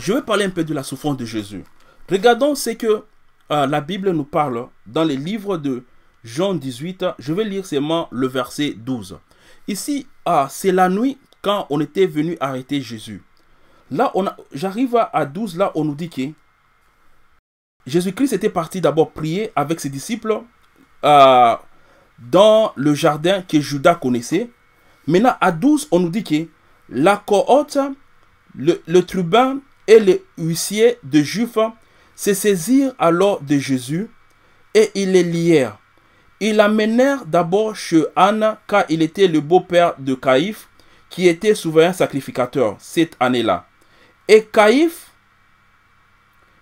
je vais parler un peu de la souffrance de Jésus. Regardons ce que euh, la Bible nous parle dans les livres de Jean 18. Je vais lire seulement le verset 12. Ici, ah, c'est la nuit quand on était venu arrêter Jésus. Là, j'arrive à 12, là, on nous dit que Jésus-Christ était parti d'abord prier avec ses disciples euh, dans le jardin que Judas connaissait. Maintenant, à 12, on nous dit que la cohorte, le, le et les huissiers de Juifs se saisirent alors de Jésus et ils les lièrent. Ils l'amenèrent d'abord chez Anne car il était le beau-père de Caïphe qui était souverain sacrificateur cette année-là. Et Caïphe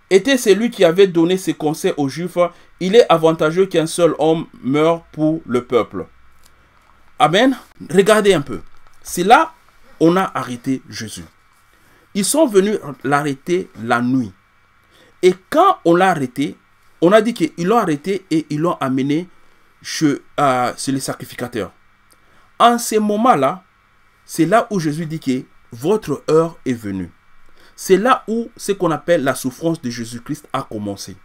était celui qui avait donné ses conseils aux Juifs. Il est avantageux qu'un seul homme meure pour le peuple. Amen. Regardez un peu. C'est là on a arrêté Jésus. Ils sont venus l'arrêter la nuit. Et quand on l'a arrêté, on a dit qu'ils l'ont arrêté et ils l'ont amené euh, chez, les sacrificateurs. En ce moment-là, c'est là où Jésus dit que votre heure est venue. C'est là où ce qu'on appelle la souffrance de Jésus-Christ a commencé.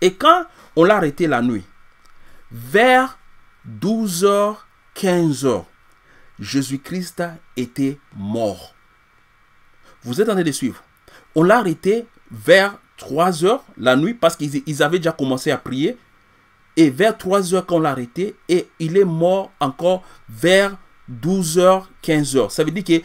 Et quand on l'a arrêté la nuit, vers 12h, 15h, Jésus-Christ était mort vous êtes en train de suivre. On l'a arrêté vers 3 heures la nuit parce qu'ils avaient déjà commencé à prier. Et vers 3 heures qu'on l'a arrêté, et il est mort encore vers 12 heures, 15 heures. Ça veut dire que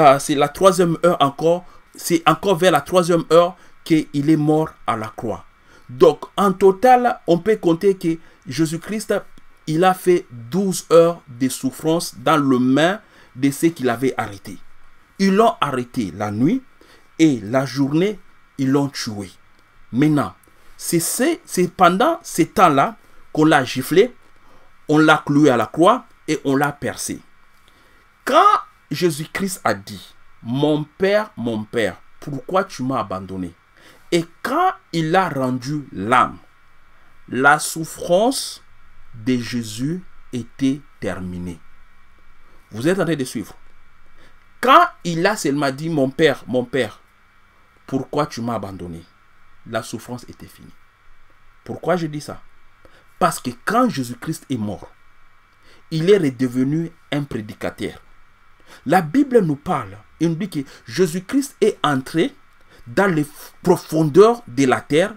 euh, c'est la troisième heure encore, c'est encore vers la troisième heure qu'il est mort à la croix. Donc, en total, on peut compter que Jésus-Christ, il a fait 12 heures de souffrance dans le main de ceux qu'il avait arrêté. Ils l'ont arrêté la nuit et la journée, ils l'ont tué. Maintenant, c'est pendant ces temps-là qu'on l'a giflé, on l'a cloué à la croix et on l'a percé. Quand Jésus-Christ a dit, mon Père, mon Père, pourquoi tu m'as abandonné Et quand il a rendu l'âme, la souffrance de Jésus était terminée. Vous êtes en train de suivre. Quand il a seulement dit, mon père, mon père, pourquoi tu m'as abandonné La souffrance était finie. Pourquoi je dis ça Parce que quand Jésus-Christ est mort, il est redevenu un prédicateur. La Bible nous parle, il nous dit que Jésus-Christ est entré dans les profondeurs de la terre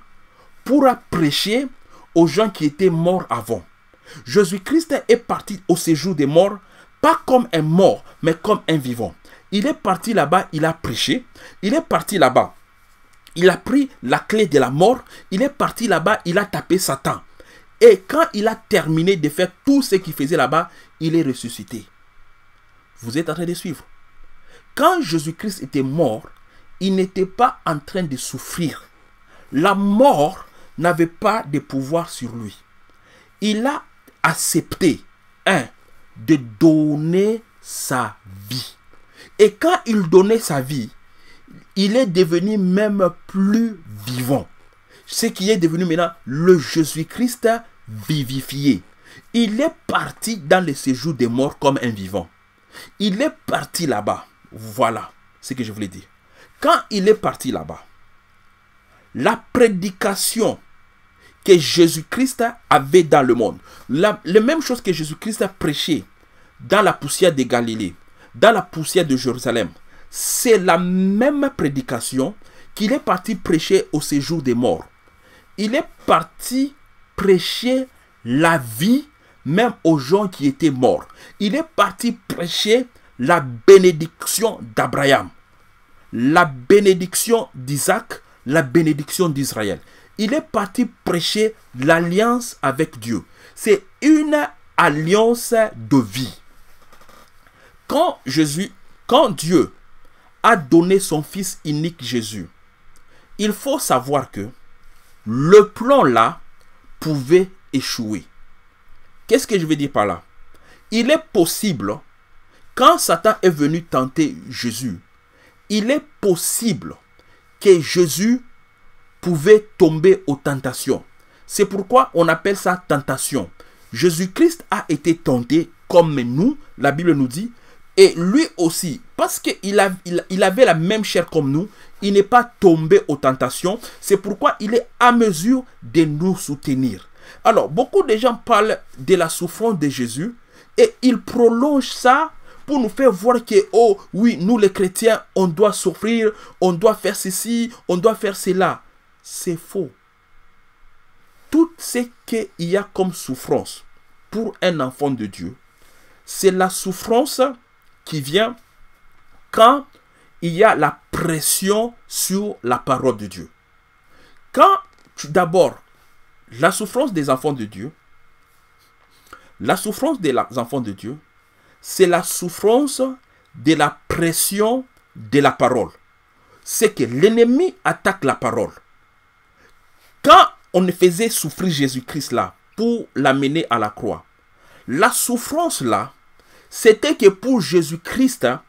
pour prêcher aux gens qui étaient morts avant. Jésus-Christ est parti au séjour des morts, pas comme un mort, mais comme un vivant. Il est parti là-bas, il a prêché. Il est parti là-bas. Il a pris la clé de la mort. Il est parti là-bas, il a tapé Satan. Et quand il a terminé de faire tout ce qu'il faisait là-bas, il est ressuscité. Vous êtes en train de suivre. Quand Jésus-Christ était mort, il n'était pas en train de souffrir. La mort n'avait pas de pouvoir sur lui. Il a accepté, un, de donner sa vie. Et quand il donnait sa vie, il est devenu même plus vivant. Ce qui est devenu maintenant le Jésus-Christ vivifié. Il est parti dans le séjour des morts comme un vivant. Il est parti là-bas. Voilà ce que je voulais dire. Quand il est parti là-bas, la prédication que Jésus-Christ avait dans le monde, la, même chose que Jésus-Christ a prêché dans la poussière de Galilée, dans la poussière de Jérusalem. C'est la même prédication qu'il est parti prêcher au séjour des morts. Il est parti prêcher la vie même aux gens qui étaient morts. Il est parti prêcher la bénédiction d'Abraham, la bénédiction d'Isaac, la bénédiction d'Israël. Il est parti prêcher l'alliance avec Dieu. C'est une alliance de vie quand Jésus, quand Dieu a donné son Fils unique Jésus, il faut savoir que le plan là pouvait échouer. Qu'est-ce que je veux dire par là Il est possible, quand Satan est venu tenter Jésus, il est possible que Jésus pouvait tomber aux tentations. C'est pourquoi on appelle ça tentation. Jésus-Christ a été tenté comme nous, la Bible nous dit, et lui aussi, parce qu'il il, il avait la même chair comme nous, il n'est pas tombé aux tentations. C'est pourquoi il est à mesure de nous soutenir. Alors, beaucoup de gens parlent de la souffrance de Jésus et ils prolongent ça pour nous faire voir que, oh oui, nous les chrétiens, on doit souffrir, on doit faire ceci, on doit faire cela. C'est faux. Tout ce qu'il y a comme souffrance pour un enfant de Dieu, c'est la souffrance qui vient quand il y a la pression sur la parole de Dieu. Quand d'abord la souffrance des enfants de Dieu, la souffrance des enfants de Dieu, c'est la souffrance de la pression de la parole. C'est que l'ennemi attaque la parole. Quand on faisait souffrir Jésus-Christ là pour l'amener à la croix, la souffrance là, c'était que pour Jésus-Christ hein,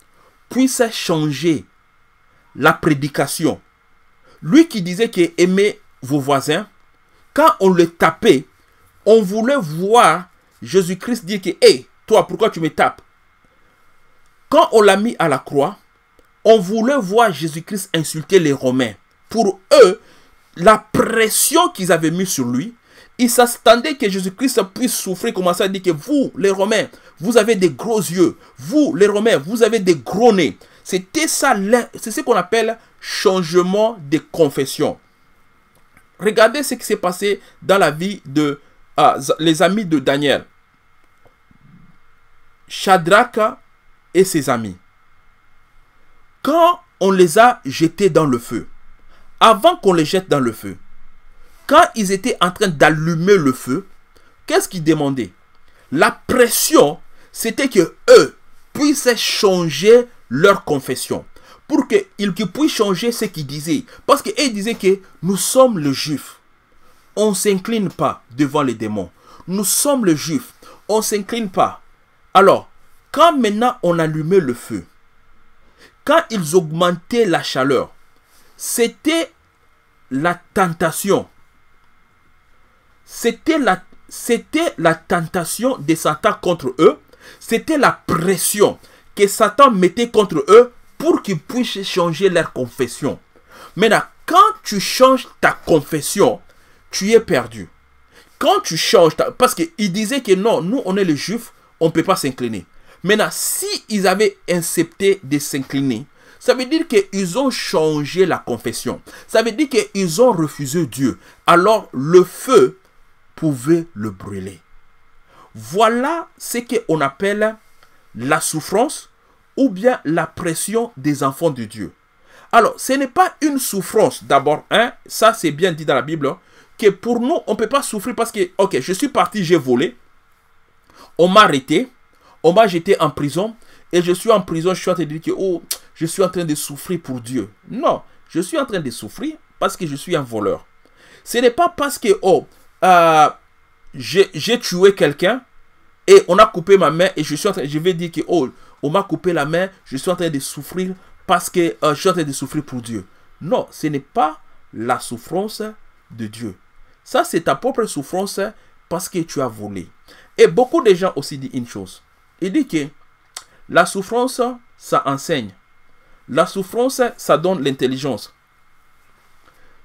puisse changer la prédication. Lui qui disait que aimez vos voisins, quand on le tapait, on voulait voir Jésus-Christ dire que hé, toi, pourquoi tu me tapes Quand on l'a mis à la croix, on voulait voir Jésus-Christ insulter les Romains. Pour eux, la pression qu'ils avaient mise sur lui, il s'attendait que Jésus-Christ puisse souffrir, commencer à dire que vous, les Romains, vous avez des gros yeux. Vous, les Romains, vous avez des gros nez. C'était ça, c'est ce qu'on appelle changement de confession. Regardez ce qui s'est passé dans la vie de ah, les amis de Daniel. Shadrach et ses amis. Quand on les a jetés dans le feu, avant qu'on les jette dans le feu, quand ils étaient en train d'allumer le feu, qu'est-ce qu'ils demandaient La pression, c'était que eux puissent changer leur confession. Pour qu'ils puissent changer ce qu'ils disaient. Parce qu'ils disaient que nous sommes le juif. On ne s'incline pas devant les démons. Nous sommes les juifs... On ne s'incline pas. Alors, quand maintenant on allumait le feu, quand ils augmentaient la chaleur, c'était la tentation c'était la, c'était la tentation de Satan contre eux. C'était la pression que Satan mettait contre eux pour qu'ils puissent changer leur confession. Maintenant, quand tu changes ta confession, tu es perdu. Quand tu changes ta... Parce qu'ils disaient que non, nous, on est les juifs, on ne peut pas s'incliner. Maintenant, si avaient accepté de s'incliner, ça veut dire qu'ils ont changé la confession. Ça veut dire qu'ils ont refusé Dieu. Alors, le feu pouvez le brûler. Voilà ce qu'on appelle la souffrance ou bien la pression des enfants de Dieu. Alors, ce n'est pas une souffrance d'abord, hein, ça c'est bien dit dans la Bible, hein, que pour nous, on ne peut pas souffrir parce que, ok, je suis parti, j'ai volé, on m'a arrêté, on m'a jeté en prison, et je suis en prison, je suis en train de dire que, oh, je suis en train de souffrir pour Dieu. Non, je suis en train de souffrir parce que je suis un voleur. Ce n'est pas parce que, oh, euh, j'ai tué quelqu'un et on a coupé ma main et je suis je vais dire que oh, on m'a coupé la main, je suis en train de souffrir parce que euh, je suis en train de souffrir pour Dieu. Non, ce n'est pas la souffrance de Dieu. Ça, c'est ta propre souffrance parce que tu as volé. Et beaucoup de gens aussi disent une chose. Ils disent que la souffrance, ça enseigne. La souffrance, ça donne l'intelligence.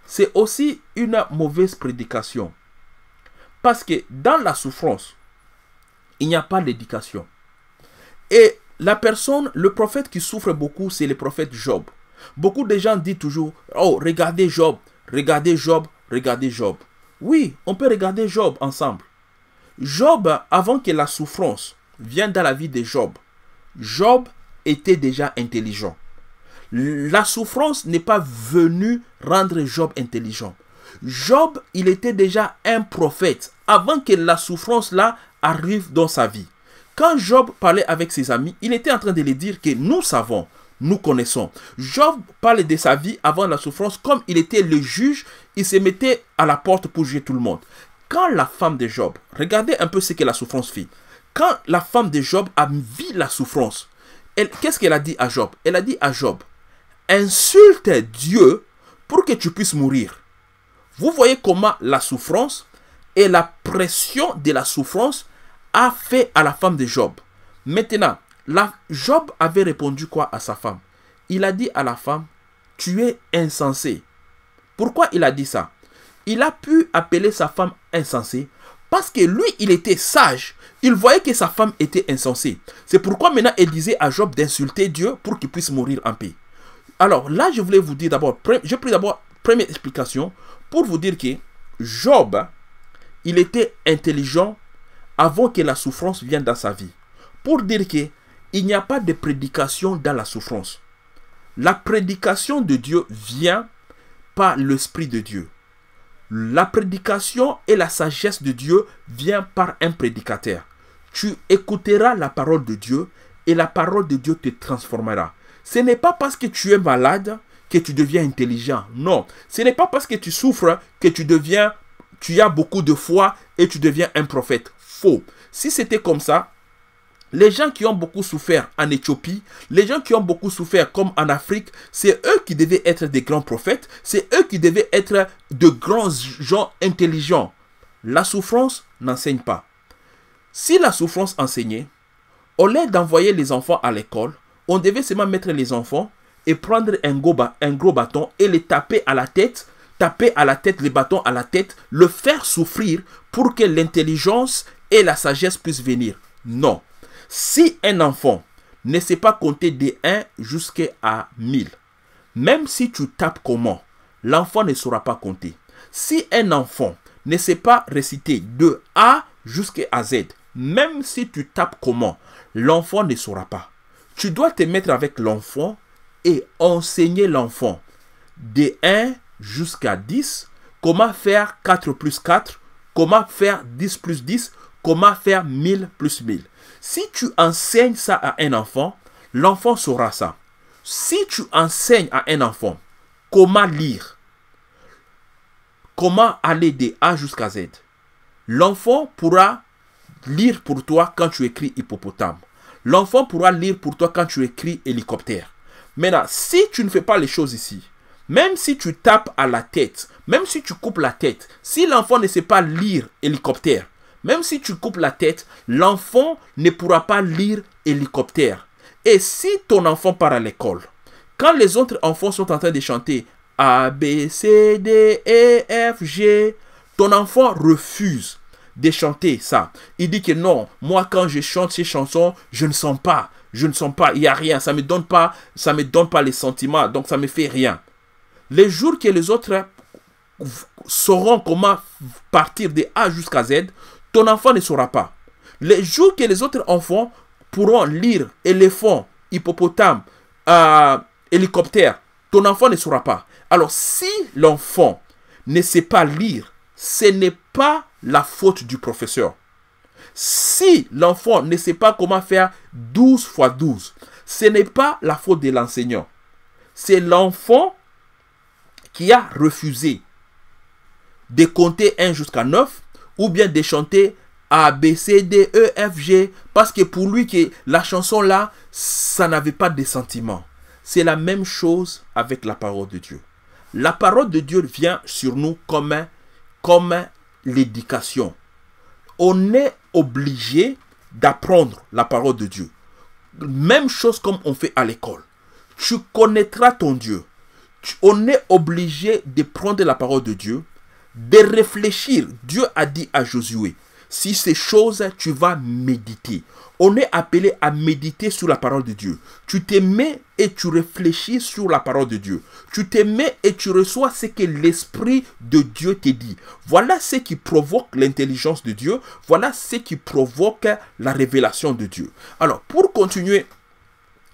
C'est aussi une mauvaise prédication. Parce que dans la souffrance, il n'y a pas d'éducation. Et la personne, le prophète qui souffre beaucoup, c'est le prophète Job. Beaucoup de gens disent toujours, oh, regardez Job, regardez Job, regardez Job. Oui, on peut regarder Job ensemble. Job, avant que la souffrance vienne dans la vie de Job, Job était déjà intelligent. La souffrance n'est pas venue rendre Job intelligent. Job, il était déjà un prophète avant que la souffrance-là arrive dans sa vie. Quand Job parlait avec ses amis, il était en train de les dire que nous savons, nous connaissons. Job parlait de sa vie avant la souffrance, comme il était le juge, il se mettait à la porte pour juger tout le monde. Quand la femme de Job, regardez un peu ce que la souffrance fit. Quand la femme de Job a vu la souffrance, qu'est-ce qu'elle a dit à Job Elle a dit à Job, insulte Dieu pour que tu puisses mourir. Vous voyez comment la souffrance et la pression de la souffrance a fait à la femme de Job. Maintenant, la, Job avait répondu quoi à sa femme Il a dit à la femme, tu es insensé. Pourquoi il a dit ça Il a pu appeler sa femme insensée parce que lui, il était sage. Il voyait que sa femme était insensée. C'est pourquoi maintenant elle disait à Job d'insulter Dieu pour qu'il puisse mourir en paix. Alors là, je voulais vous dire d'abord, je prie d'abord première explication, pour vous dire que Job, il était intelligent avant que la souffrance vienne dans sa vie. Pour dire que il n'y a pas de prédication dans la souffrance. La prédication de Dieu vient par l'Esprit de Dieu. La prédication et la sagesse de Dieu vient par un prédicateur. Tu écouteras la parole de Dieu et la parole de Dieu te transformera. Ce n'est pas parce que tu es malade que tu deviens intelligent. Non, ce n'est pas parce que tu souffres que tu deviens, tu as beaucoup de foi et tu deviens un prophète. Faux. Si c'était comme ça, les gens qui ont beaucoup souffert en Éthiopie, les gens qui ont beaucoup souffert comme en Afrique, c'est eux qui devaient être des grands prophètes, c'est eux qui devaient être de grands gens intelligents. La souffrance n'enseigne pas. Si la souffrance enseignait, au lieu d'envoyer les enfants à l'école, on devait seulement mettre les enfants et prendre un gros, un gros bâton et le taper à la tête, taper à la tête, le bâtons à la tête, le faire souffrir pour que l'intelligence et la sagesse puissent venir. Non. Si un enfant ne sait pas compter de 1 jusqu'à 1000, même si tu tapes comment, l'enfant ne saura pas compter. Si un enfant ne sait pas réciter de A jusqu'à Z, même si tu tapes comment, l'enfant ne saura pas. Tu dois te mettre avec l'enfant et enseigner l'enfant de 1 jusqu'à 10 comment faire 4 plus 4, comment faire 10 plus 10, comment faire 1000 plus 1000. Si tu enseignes ça à un enfant, l'enfant saura ça. Si tu enseignes à un enfant comment lire, comment aller de A jusqu'à Z, l'enfant pourra lire pour toi quand tu écris hippopotame. L'enfant pourra lire pour toi quand tu écris hélicoptère. Maintenant, si tu ne fais pas les choses ici, même si tu tapes à la tête, même si tu coupes la tête, si l'enfant ne sait pas lire hélicoptère, même si tu coupes la tête, l'enfant ne pourra pas lire hélicoptère. Et si ton enfant part à l'école, quand les autres enfants sont en train de chanter A, B, C, D, E, F, G, ton enfant refuse de chanter ça. Il dit que non, moi quand je chante ces chansons, je ne sens pas. Je ne sens pas, il n'y a rien, ça ne me donne pas, ça me donne pas les sentiments, donc ça ne me fait rien. Les jours que les autres sauront comment partir de A jusqu'à Z, ton enfant ne saura pas. Les jours que les autres enfants pourront lire éléphant, hippopotame, euh, hélicoptère, ton enfant ne saura pas. Alors si l'enfant ne sait pas lire, ce n'est pas la faute du professeur. Si l'enfant ne sait pas comment faire 12 fois 12, ce n'est pas la faute de l'enseignant. C'est l'enfant qui a refusé de compter 1 jusqu'à 9 ou bien de chanter A, B, C, D, E, F, G parce que pour lui, que la chanson là, ça n'avait pas de sentiments. C'est la même chose avec la parole de Dieu. La parole de Dieu vient sur nous comme, comme l'éducation on est obligé d'apprendre la parole de Dieu. Même chose comme on fait à l'école. Tu connaîtras ton Dieu. on est obligé de prendre la parole de Dieu, de réfléchir. Dieu a dit à Josué, si ces choses, tu vas méditer. On est appelé à méditer sur la parole de Dieu. Tu t'aimes et tu réfléchis sur la parole de Dieu. Tu t'aimes et tu reçois ce que l'Esprit de Dieu te dit. Voilà ce qui provoque l'intelligence de Dieu. Voilà ce qui provoque la révélation de Dieu. Alors, pour continuer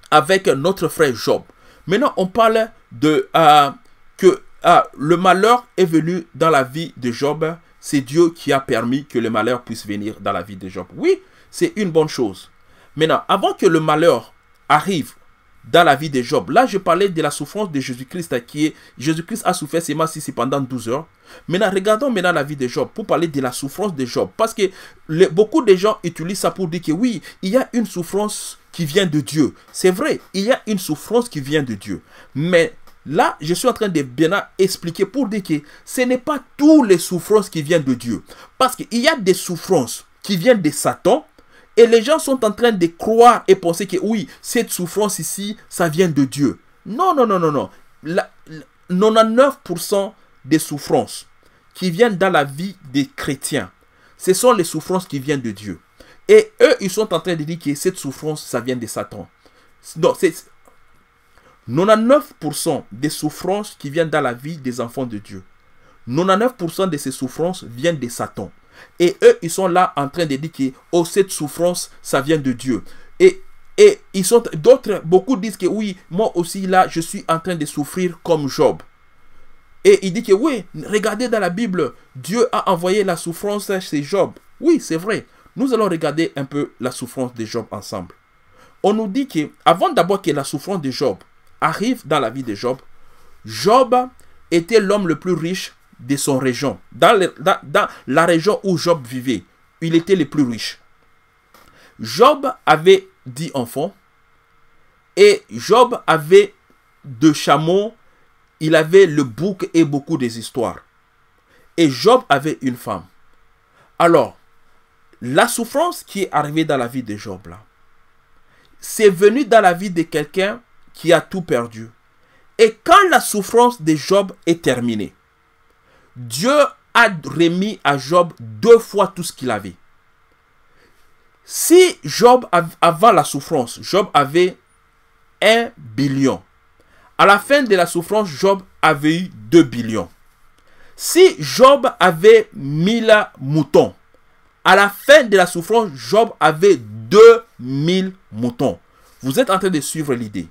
avec notre frère Job, maintenant on parle de euh, que euh, le malheur est venu dans la vie de Job c'est Dieu qui a permis que le malheur puisse venir dans la vie de Job. Oui, c'est une bonne chose. Maintenant, avant que le malheur arrive dans la vie de Job, là je parlais de la souffrance de Jésus-Christ hein, qui est Jésus-Christ a souffert ses massifs pendant 12 heures. Maintenant, regardons maintenant la vie de Job pour parler de la souffrance de Job. Parce que beaucoup de gens utilisent ça pour dire que oui, il y a une souffrance qui vient de Dieu. C'est vrai, il y a une souffrance qui vient de Dieu. Mais Là, je suis en train de bien expliquer pour dire que ce n'est pas toutes les souffrances qui viennent de Dieu. Parce qu'il y a des souffrances qui viennent de Satan. Et les gens sont en train de croire et penser que oui, cette souffrance ici, ça vient de Dieu. Non, non, non, non, non. 99% des souffrances qui viennent dans la vie des chrétiens, ce sont les souffrances qui viennent de Dieu. Et eux, ils sont en train de dire que cette souffrance, ça vient de Satan. Non, 99% des souffrances qui viennent dans la vie des enfants de Dieu, 99% de ces souffrances viennent de Satan. Et eux, ils sont là en train de dire que oh, cette souffrance, ça vient de Dieu. Et, et ils sont d'autres, beaucoup disent que oui, moi aussi là, je suis en train de souffrir comme Job. Et il dit que oui, regardez dans la Bible, Dieu a envoyé la souffrance chez Job. Oui, c'est vrai. Nous allons regarder un peu la souffrance de Job ensemble. On nous dit que avant d'abord que la souffrance de Job, arrive dans la vie de Job, Job était l'homme le plus riche de son région. Dans, la région où Job vivait, il était le plus riche. Job avait dix enfants et Job avait deux chameaux, il avait le bouc et beaucoup des histoires. Et Job avait une femme. Alors, la souffrance qui est arrivée dans la vie de Job, là, c'est venu dans la vie de quelqu'un qui a tout perdu. Et quand la souffrance de Job est terminée, Dieu a remis à Job deux fois tout ce qu'il avait. Si Job, avant la souffrance, Job avait un billion, à la fin de la souffrance, Job avait eu deux billions. Si Job avait mille moutons, à la fin de la souffrance, Job avait deux mille moutons. Vous êtes en train de suivre l'idée.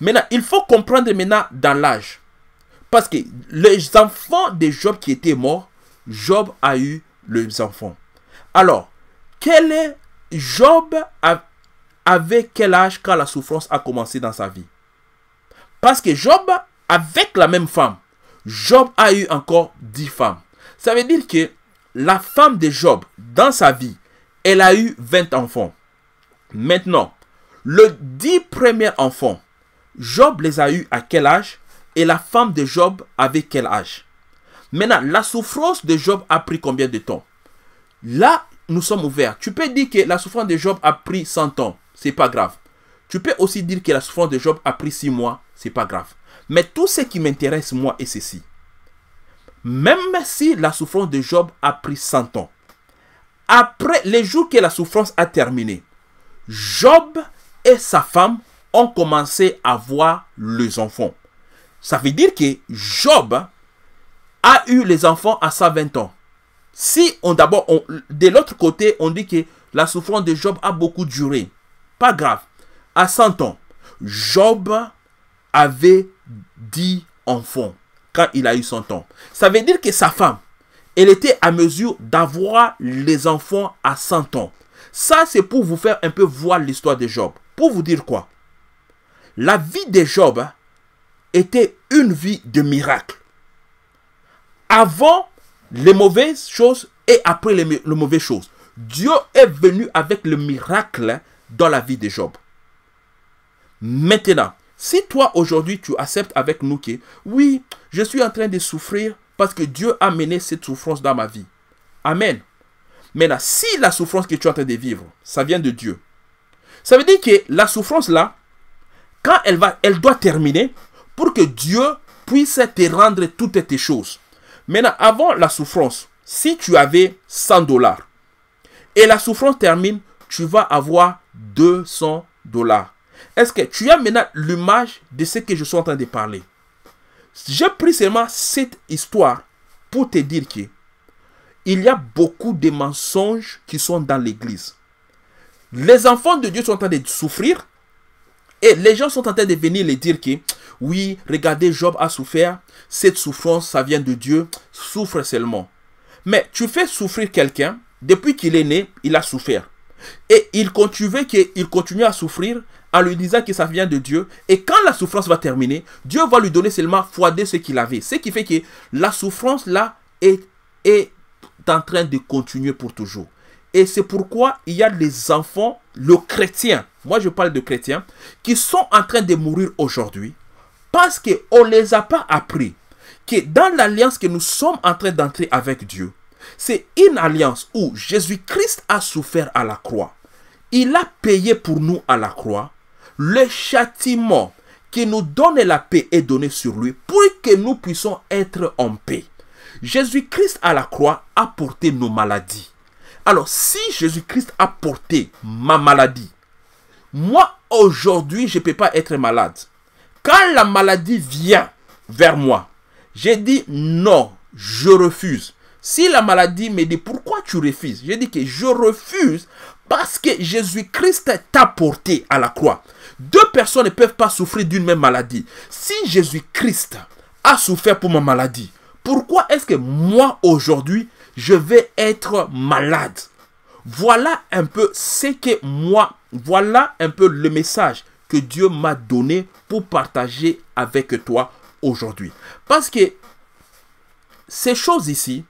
Maintenant, il faut comprendre maintenant dans l'âge. Parce que les enfants de Job qui étaient morts, Job a eu les enfants. Alors, quel est Job avait quel âge quand la souffrance a commencé dans sa vie Parce que Job, avec la même femme, Job a eu encore 10 femmes. Ça veut dire que la femme de Job, dans sa vie, elle a eu 20 enfants. Maintenant, le dix premier enfant, Job les a eus à quel âge et la femme de Job avait quel âge Maintenant, la souffrance de Job a pris combien de temps Là, nous sommes ouverts. Tu peux dire que la souffrance de Job a pris 100 ans, c'est pas grave. Tu peux aussi dire que la souffrance de Job a pris 6 mois, c'est pas grave. Mais tout ce qui m'intéresse, moi, est ceci. Même si la souffrance de Job a pris 100 ans, après les jours que la souffrance a terminé, Job et sa femme ont commencé à voir les enfants. Ça veut dire que Job a eu les enfants à 120 ans. Si on d'abord, de l'autre côté, on dit que la souffrance de Job a beaucoup duré. Pas grave. À 100 ans, Job avait 10 enfants quand il a eu 100 ans. Ça veut dire que sa femme, elle était à mesure d'avoir les enfants à 100 ans. Ça, c'est pour vous faire un peu voir l'histoire de Job. Pour vous dire quoi la vie de Job hein, était une vie de miracle. Avant les mauvaises choses et après les, mauvaises choses. Dieu est venu avec le miracle dans la vie de Job. Maintenant, si toi aujourd'hui tu acceptes avec nous que oui, je suis en train de souffrir parce que Dieu a mené cette souffrance dans ma vie. Amen. Maintenant, si la souffrance que tu es en train de vivre, ça vient de Dieu. Ça veut dire que la souffrance là, quand elle, va, elle doit terminer pour que Dieu puisse te rendre toutes tes choses. Maintenant, avant la souffrance, si tu avais 100 dollars et la souffrance termine, tu vas avoir 200 dollars. Est-ce que tu as maintenant l'image de ce que je suis en train de parler J'ai pris seulement cette histoire pour te dire que il y a beaucoup de mensonges qui sont dans l'église. Les enfants de Dieu sont en train de souffrir, et les gens sont en train de venir les dire que, oui, regardez, Job a souffert, cette souffrance, ça vient de Dieu, souffre seulement. Mais tu fais souffrir quelqu'un, depuis qu'il est né, il a souffert. Et il continue, continue à souffrir en lui disant que ça vient de Dieu. Et quand la souffrance va terminer, Dieu va lui donner seulement de ce qu'il avait. Ce qui fait que la souffrance là est, est en train de continuer pour toujours. Et c'est pourquoi il y a les enfants, le chrétien, moi je parle de chrétiens, qui sont en train de mourir aujourd'hui parce qu'on ne les a pas appris que dans l'alliance que nous sommes en train d'entrer avec Dieu, c'est une alliance où Jésus-Christ a souffert à la croix. Il a payé pour nous à la croix le châtiment qui nous donne la paix est donné sur lui pour que nous puissions être en paix. Jésus-Christ à la croix a porté nos maladies. Alors si Jésus-Christ a porté ma maladie, moi, aujourd'hui, je ne peux pas être malade. Quand la maladie vient vers moi, j'ai dit non, je refuse. Si la maladie me dit pourquoi tu refuses, j'ai dit que je refuse parce que Jésus-Christ t'a porté à la croix. Deux personnes ne peuvent pas souffrir d'une même maladie. Si Jésus-Christ a souffert pour ma maladie, pourquoi est-ce que moi aujourd'hui, je vais être malade voilà un peu ce que moi, voilà un peu le message que Dieu m'a donné pour partager avec toi aujourd'hui. Parce que ces choses ici,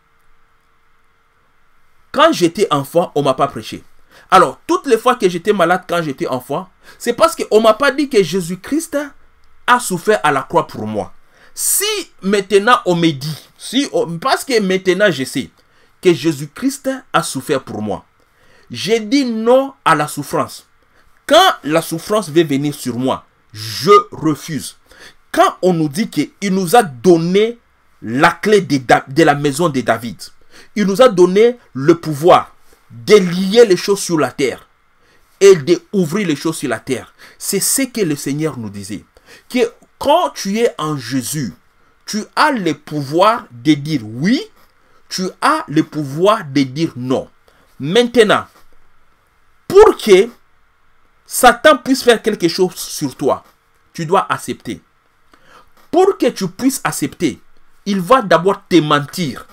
quand j'étais enfant, on m'a pas prêché. Alors, toutes les fois que j'étais malade quand j'étais enfant, c'est parce qu'on m'a pas dit que Jésus-Christ a souffert à la croix pour moi. Si maintenant on me dit, si parce que maintenant je sais que Jésus-Christ a souffert pour moi, j'ai dit non à la souffrance. Quand la souffrance veut venir sur moi, je refuse. Quand on nous dit qu'il nous a donné la clé de, la maison de David, il nous a donné le pouvoir de lier les choses sur la terre et d'ouvrir les choses sur la terre. C'est ce que le Seigneur nous disait. Que quand tu es en Jésus, tu as le pouvoir de dire oui, tu as le pouvoir de dire non. Maintenant, Satan puisse faire quelque chose sur toi, tu dois accepter. Pour que tu puisses accepter, il va d'abord te mentir.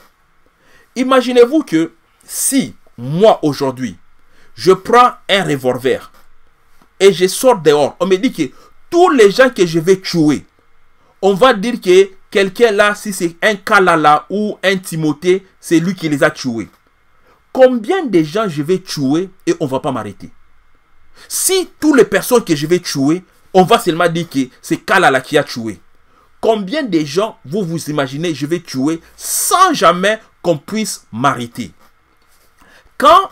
Imaginez-vous que si moi aujourd'hui, je prends un revolver et je sors dehors, on me dit que tous les gens que je vais tuer, on va dire que quelqu'un là, si c'est un Kalala ou un Timothée, c'est lui qui les a tués. Combien de gens je vais tuer et on va pas m'arrêter si toutes les personnes que je vais tuer, on va seulement dire que c'est Kalala qui a tué. Combien de gens vous vous imaginez je vais tuer sans jamais qu'on puisse m'arrêter Quand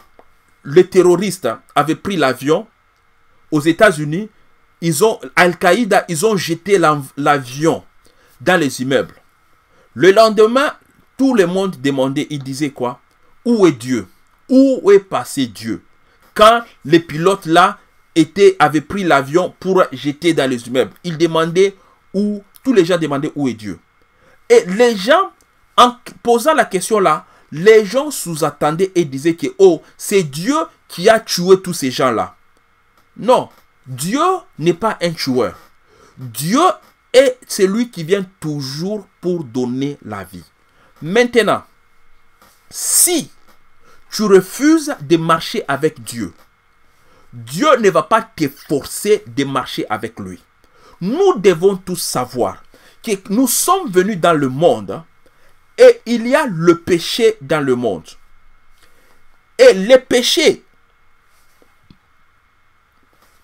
les terroristes avaient pris l'avion aux États-Unis, ils ont Al-Qaïda, ils ont jeté l'avion dans les immeubles. Le lendemain, tout le monde demandait, il disait quoi Où est Dieu Où est passé Dieu quand les pilotes là étaient, avaient pris l'avion pour jeter dans les immeubles. Ils demandaient où, tous les gens demandaient où est Dieu. Et les gens, en posant la question là, les gens sous-attendaient et disaient que, oh, c'est Dieu qui a tué tous ces gens-là. Non, Dieu n'est pas un tueur. Dieu est celui qui vient toujours pour donner la vie. Maintenant, si tu refuses de marcher avec Dieu, Dieu ne va pas te forcer de marcher avec lui. Nous devons tous savoir que nous sommes venus dans le monde et il y a le péché dans le monde. Et les péchés,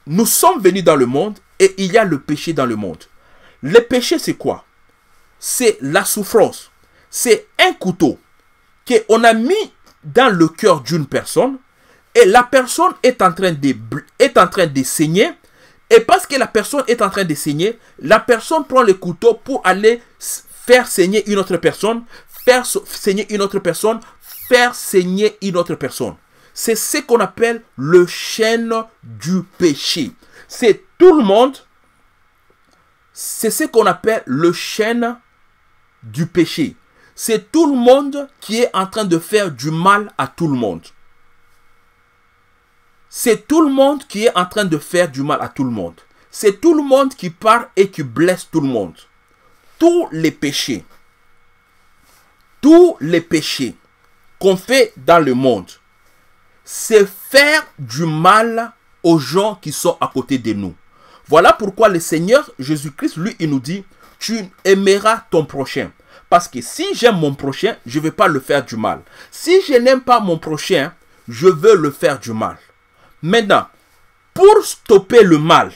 nous sommes venus dans le monde et il y a le péché dans le monde. Le péché, c'est quoi C'est la souffrance. C'est un couteau qu'on a mis dans le cœur d'une personne et la personne est en train de, est en train de saigner. Et parce que la personne est en train de saigner, la personne prend le couteau pour aller faire saigner une autre personne, faire saigner une autre personne, faire saigner une autre personne. C'est ce qu'on appelle le chêne du péché. C'est tout le monde. C'est ce qu'on appelle le chêne du péché c'est tout le monde qui est en train de faire du mal à tout le monde. C'est tout le monde qui est en train de faire du mal à tout le monde. C'est tout le monde qui parle et qui blesse tout le monde. Tous les péchés, tous les péchés qu'on fait dans le monde, c'est faire du mal aux gens qui sont à côté de nous. Voilà pourquoi le Seigneur Jésus-Christ, lui, il nous dit, tu aimeras ton prochain. Parce que si j'aime mon prochain, je ne vais pas le faire du mal. Si je n'aime pas mon prochain, je veux le faire du mal. Maintenant, pour stopper le mal,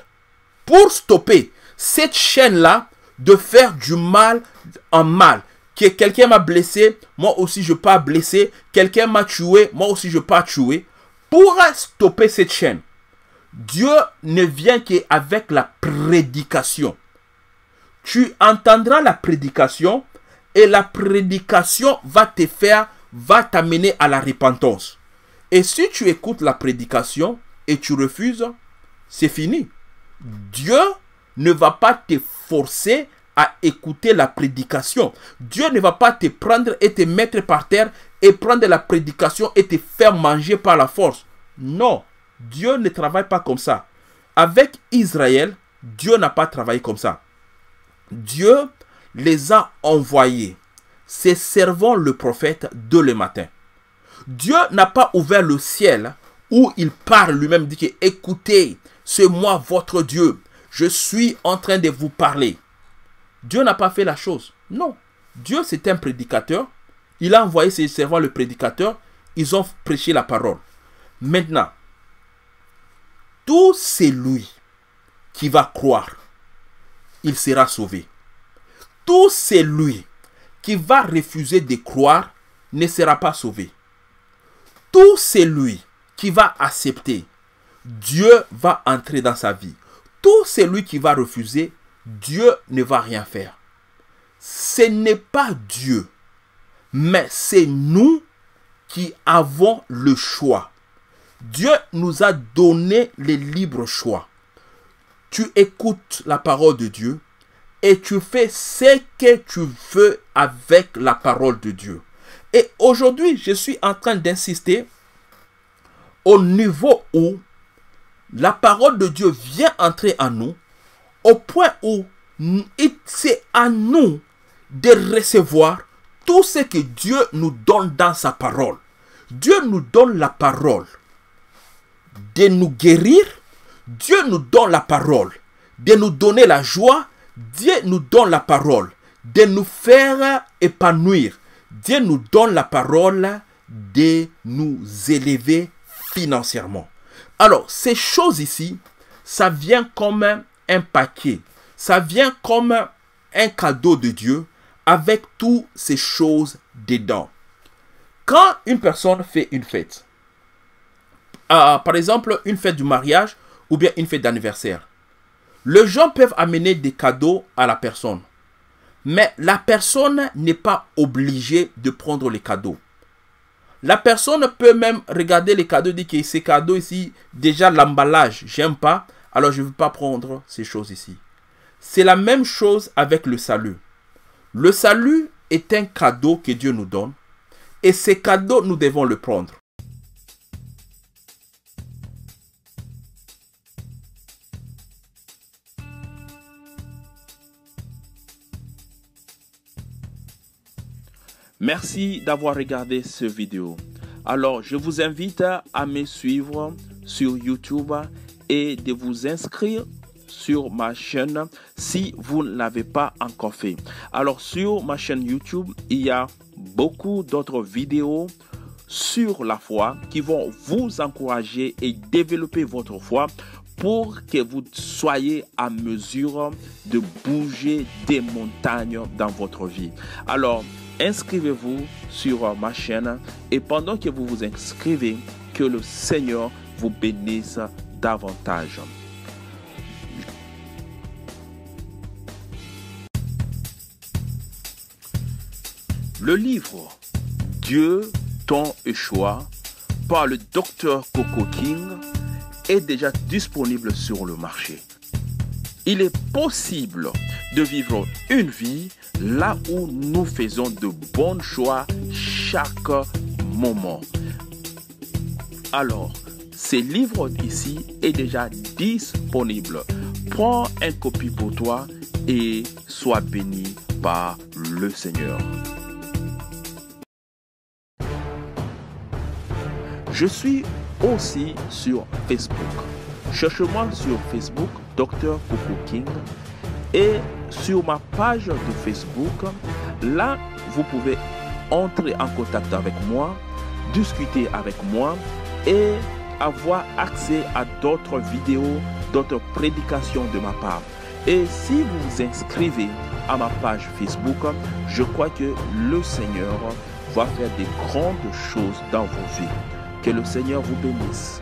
pour stopper cette chaîne-là de faire du mal en mal, que quelqu'un m'a blessé, moi aussi je ne pas blesser, quelqu'un m'a tué, moi aussi je ne pas tuer, pour stopper cette chaîne, Dieu ne vient qu'avec la prédication. Tu entendras la prédication, et la prédication va te faire, va t'amener à la repentance. Et si tu écoutes la prédication et tu refuses, c'est fini. Dieu ne va pas te forcer à écouter la prédication. Dieu ne va pas te prendre et te mettre par terre et prendre la prédication et te faire manger par la force. Non, Dieu ne travaille pas comme ça. Avec Israël, Dieu n'a pas travaillé comme ça. Dieu les a envoyés. ses servants, le prophète de le matin. Dieu n'a pas ouvert le ciel où il parle lui-même, dit que écoutez, c'est moi votre Dieu, je suis en train de vous parler. Dieu n'a pas fait la chose. Non. Dieu, c'est un prédicateur. Il a envoyé ses servants le prédicateur. Ils ont prêché la parole. Maintenant, tout celui qui va croire, il sera sauvé tout celui qui va refuser de croire ne sera pas sauvé. Tout celui qui va accepter, Dieu va entrer dans sa vie. Tout celui qui va refuser, Dieu ne va rien faire. Ce n'est pas Dieu, mais c'est nous qui avons le choix. Dieu nous a donné le libre choix. Tu écoutes la parole de Dieu, et tu fais ce que tu veux avec la parole de Dieu. Et aujourd'hui, je suis en train d'insister au niveau où la parole de Dieu vient entrer en nous, au point où c'est à nous de recevoir tout ce que Dieu nous donne dans sa parole. Dieu nous donne la parole de nous guérir. Dieu nous donne la parole de nous donner la joie. Dieu nous donne la parole de nous faire épanouir. Dieu nous donne la parole de nous élever financièrement. Alors, ces choses ici, ça vient comme un paquet. Ça vient comme un cadeau de Dieu avec toutes ces choses dedans. Quand une personne fait une fête, euh, par exemple une fête du mariage ou bien une fête d'anniversaire, les gens peuvent amener des cadeaux à la personne. Mais la personne n'est pas obligée de prendre les cadeaux. La personne peut même regarder les cadeaux et dire que ces cadeaux ici, déjà l'emballage, j'aime pas, alors je ne veux pas prendre ces choses ici. C'est la même chose avec le salut. Le salut est un cadeau que Dieu nous donne et ces cadeaux, nous devons le prendre. Merci d'avoir regardé cette vidéo. Alors, je vous invite à me suivre sur YouTube et de vous inscrire sur ma chaîne si vous ne l'avez pas encore fait. Alors, sur ma chaîne YouTube, il y a beaucoup d'autres vidéos sur la foi qui vont vous encourager et développer votre foi pour que vous soyez à mesure de bouger des montagnes dans votre vie. Alors, inscrivez-vous sur ma chaîne et pendant que vous vous inscrivez, que le Seigneur vous bénisse davantage. Le livre Dieu, ton et choix par le docteur Coco King déjà disponible sur le marché. Il est possible de vivre une vie là où nous faisons de bons choix chaque moment. Alors, ce livre ici est déjà disponible. Prends une copie pour toi et sois béni par le Seigneur. Je suis aussi sur Facebook. Cherche-moi sur Facebook, Dr. Coco King, et sur ma page de Facebook, là, vous pouvez entrer en contact avec moi, discuter avec moi et avoir accès à d'autres vidéos, d'autres prédications de ma part. Et si vous vous inscrivez à ma page Facebook, je crois que le Seigneur va faire des grandes choses dans vos vies. Que le Seigneur vous bénisse.